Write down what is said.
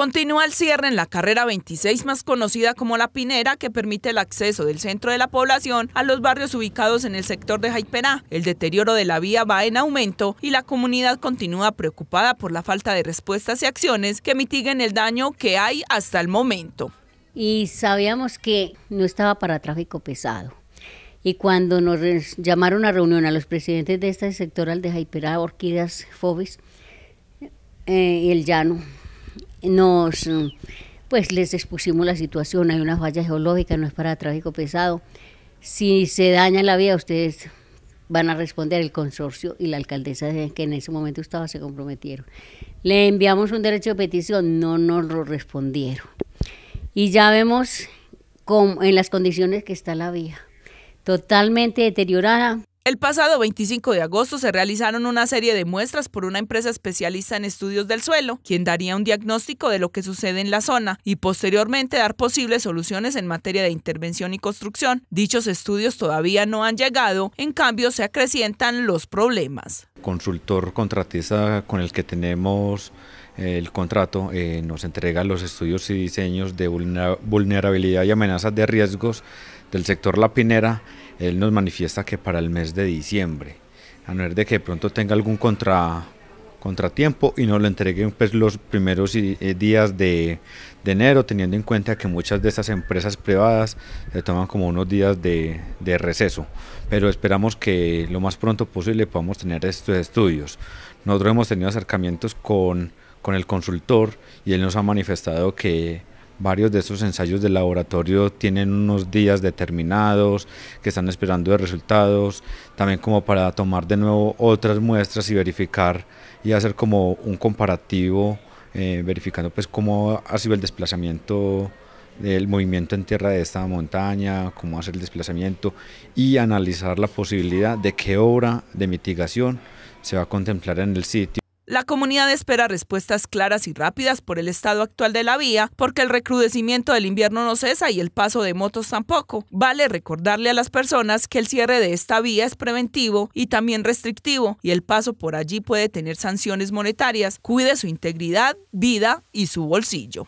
Continúa el cierre en la carrera 26, más conocida como La Pinera, que permite el acceso del centro de la población a los barrios ubicados en el sector de Jaiperá. El deterioro de la vía va en aumento y la comunidad continúa preocupada por la falta de respuestas y acciones que mitiguen el daño que hay hasta el momento. Y sabíamos que no estaba para tráfico pesado. Y cuando nos llamaron a reunión a los presidentes de este sector, al de Jaiperá, Orquídeas, Fobes, eh, y el Llano, nos pues les expusimos la situación, hay una falla geológica, no es para tráfico pesado. Si se daña la vía, ustedes van a responder el consorcio y la alcaldesa que en ese momento estaba se comprometieron. Le enviamos un derecho de petición, no nos lo respondieron. Y ya vemos cómo, en las condiciones que está la vía, totalmente deteriorada, el pasado 25 de agosto se realizaron una serie de muestras por una empresa especialista en estudios del suelo, quien daría un diagnóstico de lo que sucede en la zona y posteriormente dar posibles soluciones en materia de intervención y construcción. Dichos estudios todavía no han llegado, en cambio se acrecientan los problemas. Consultor contratista con el que tenemos eh, el contrato eh, nos entrega los estudios y diseños de vulnerabilidad y amenazas de riesgos del sector La Pinera él nos manifiesta que para el mes de diciembre, a no ser de que de pronto tenga algún contratiempo y nos lo entreguen pues, los primeros eh, eh, días de, enero, teniendo en cuenta que muchas de esas empresas privadas se toman como unos días de, receso. Pero esperamos que lo más pronto posible podamos tener estos estudios. Nosotros hemos tenido acercamientos con, con el consultor y él nos ha manifestado que Varios de estos ensayos de laboratorio tienen unos días determinados que están esperando de resultados, también como para tomar de nuevo otras muestras y verificar y hacer como un comparativo, eh, verificando pues cómo ha sido el desplazamiento el movimiento en tierra de esta montaña, cómo hace el desplazamiento y analizar la posibilidad de qué obra de mitigación se va a contemplar en el sitio. La comunidad espera respuestas claras y rápidas por el estado actual de la vía, porque el recrudecimiento del invierno no cesa y el paso de motos tampoco. Vale recordarle a las personas que el cierre de esta vía es preventivo y también restrictivo, y el paso por allí puede tener sanciones monetarias. Cuide su integridad, vida y su bolsillo.